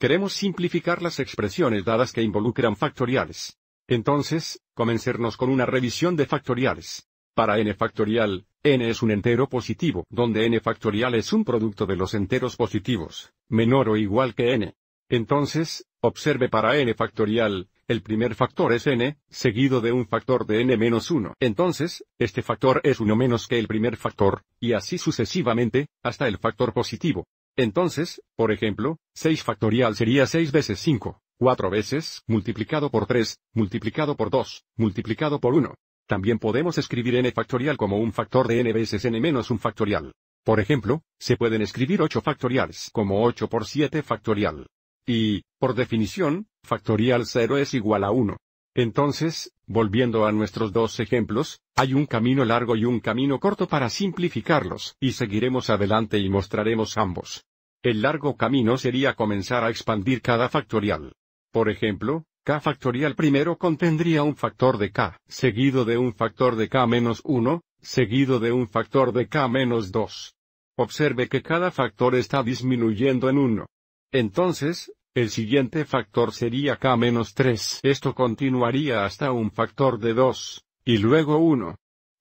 Queremos simplificar las expresiones dadas que involucran factoriales. Entonces, comencemos con una revisión de factoriales. Para n factorial, n es un entero positivo, donde n factorial es un producto de los enteros positivos, menor o igual que n. Entonces, observe para n factorial, el primer factor es n, seguido de un factor de n menos 1. Entonces, este factor es uno menos que el primer factor, y así sucesivamente, hasta el factor positivo. Entonces, por ejemplo, 6 factorial sería 6 veces 5, 4 veces, multiplicado por 3, multiplicado por 2, multiplicado por 1. También podemos escribir n factorial como un factor de n veces n menos un factorial. Por ejemplo, se pueden escribir 8 factoriales como 8 por 7 factorial. Y, por definición, factorial 0 es igual a 1. Entonces, volviendo a nuestros dos ejemplos, hay un camino largo y un camino corto para simplificarlos, y seguiremos adelante y mostraremos ambos. El largo camino sería comenzar a expandir cada factorial. Por ejemplo, k factorial primero contendría un factor de k, seguido de un factor de k menos 1, seguido de un factor de k menos 2. Observe que cada factor está disminuyendo en 1. Entonces, el siguiente factor sería K-3. Esto continuaría hasta un factor de 2, y luego 1.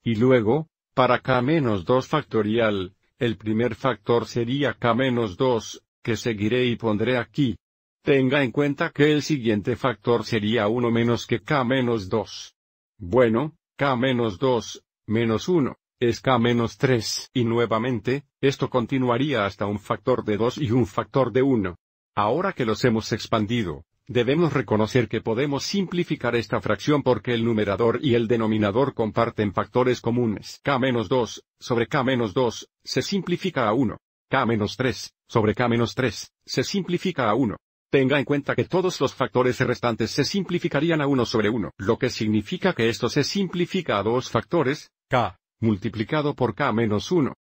Y luego, para K-2 factorial, el primer factor sería K-2, que seguiré y pondré aquí. Tenga en cuenta que el siguiente factor sería 1 menos que K-2. Bueno, K-2, menos 1, es K-3, y nuevamente, esto continuaría hasta un factor de 2 y un factor de 1. Ahora que los hemos expandido, debemos reconocer que podemos simplificar esta fracción porque el numerador y el denominador comparten factores comunes. K-2, sobre K-2, se simplifica a 1. K-3, sobre K-3, se simplifica a 1. Tenga en cuenta que todos los factores restantes se simplificarían a 1 sobre 1, lo que significa que esto se simplifica a dos factores, k, multiplicado por k menos 1.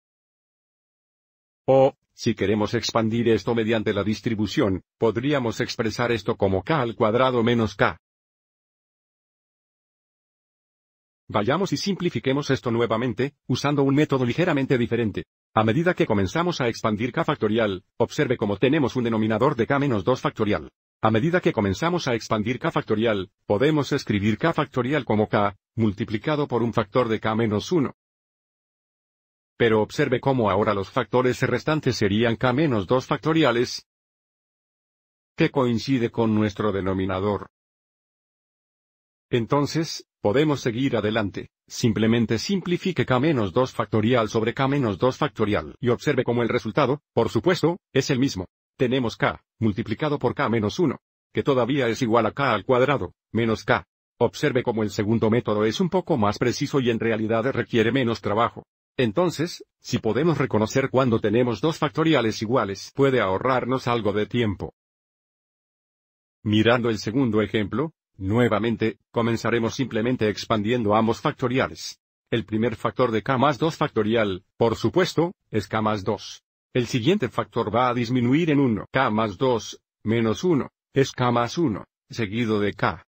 O, si queremos expandir esto mediante la distribución, podríamos expresar esto como k al cuadrado menos k. Vayamos y simplifiquemos esto nuevamente, usando un método ligeramente diferente. A medida que comenzamos a expandir k factorial, observe cómo tenemos un denominador de k menos 2 factorial. A medida que comenzamos a expandir k factorial, podemos escribir k factorial como k, multiplicado por un factor de k menos 1. Pero observe cómo ahora los factores restantes serían k menos 2 factoriales, que coincide con nuestro denominador. Entonces, podemos seguir adelante. Simplemente simplifique k menos 2 factorial sobre k menos 2 factorial y observe cómo el resultado, por supuesto, es el mismo. Tenemos k, multiplicado por k menos 1, que todavía es igual a k al cuadrado, menos k. Observe cómo el segundo método es un poco más preciso y en realidad requiere menos trabajo. Entonces, si podemos reconocer cuando tenemos dos factoriales iguales, puede ahorrarnos algo de tiempo. Mirando el segundo ejemplo, nuevamente, comenzaremos simplemente expandiendo ambos factoriales. El primer factor de k más 2 factorial, por supuesto, es k más 2. El siguiente factor va a disminuir en 1. k más 2, menos 1, es k más 1, seguido de k.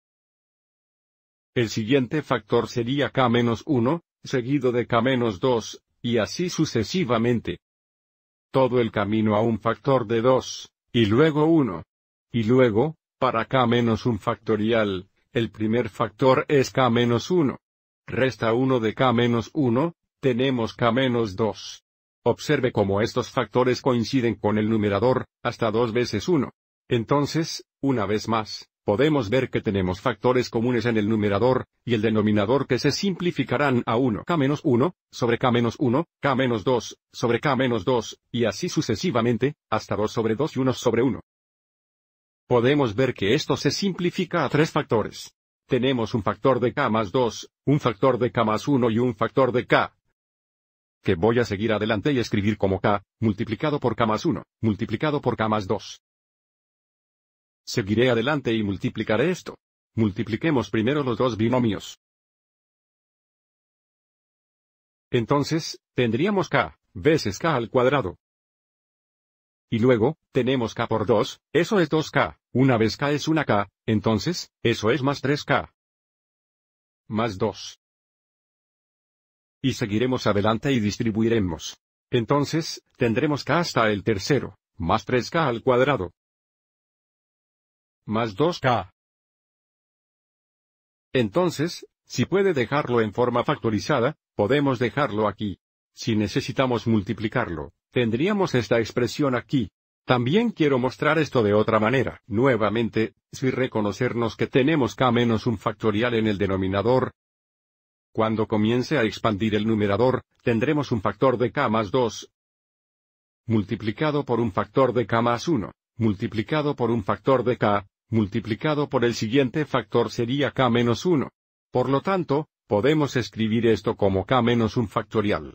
El siguiente factor sería k menos 1, seguido de K-2, y así sucesivamente. Todo el camino a un factor de 2, y luego 1. Y luego, para K-1 factorial, el primer factor es K-1. Resta 1 de K-1, tenemos K-2. Observe cómo estos factores coinciden con el numerador, hasta dos veces 1. Entonces, una vez más, podemos ver que tenemos factores comunes en el numerador, y el denominador que se simplificarán a 1 k-1, menos sobre k-1, menos k-2, menos sobre k-2, menos y así sucesivamente, hasta 2 sobre 2 y 1 sobre 1. Podemos ver que esto se simplifica a tres factores. Tenemos un factor de k más 2, un factor de k más 1 y un factor de k, que voy a seguir adelante y escribir como k, multiplicado por k más 1, multiplicado por k más 2, Seguiré adelante y multiplicaré esto. Multipliquemos primero los dos binomios. Entonces, tendríamos k, veces k al cuadrado. Y luego, tenemos k por 2, eso es 2k, una vez k es una k, entonces, eso es más 3k. Más 2. Y seguiremos adelante y distribuiremos. Entonces, tendremos k hasta el tercero, más 3k al cuadrado más 2k. Entonces, si puede dejarlo en forma factorizada, podemos dejarlo aquí. Si necesitamos multiplicarlo, tendríamos esta expresión aquí. También quiero mostrar esto de otra manera. Nuevamente, si reconocernos que tenemos k menos un factorial en el denominador, cuando comience a expandir el numerador, tendremos un factor de k más 2, multiplicado por un factor de k más 1, multiplicado por un factor de k, multiplicado por el siguiente factor sería k menos 1. Por lo tanto, podemos escribir esto como k menos 1 factorial.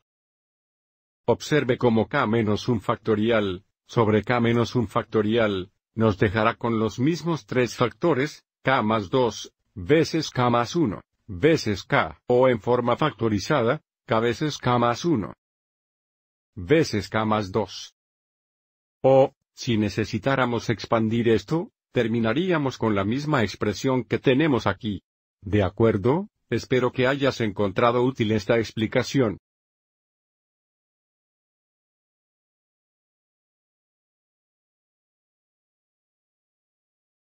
Observe como k menos 1 factorial, sobre k menos 1 factorial, nos dejará con los mismos tres factores, k más 2, veces k más 1, veces k, o en forma factorizada, k veces k más 1, veces k más 2. O, si necesitáramos expandir esto, terminaríamos con la misma expresión que tenemos aquí. De acuerdo, espero que hayas encontrado útil esta explicación.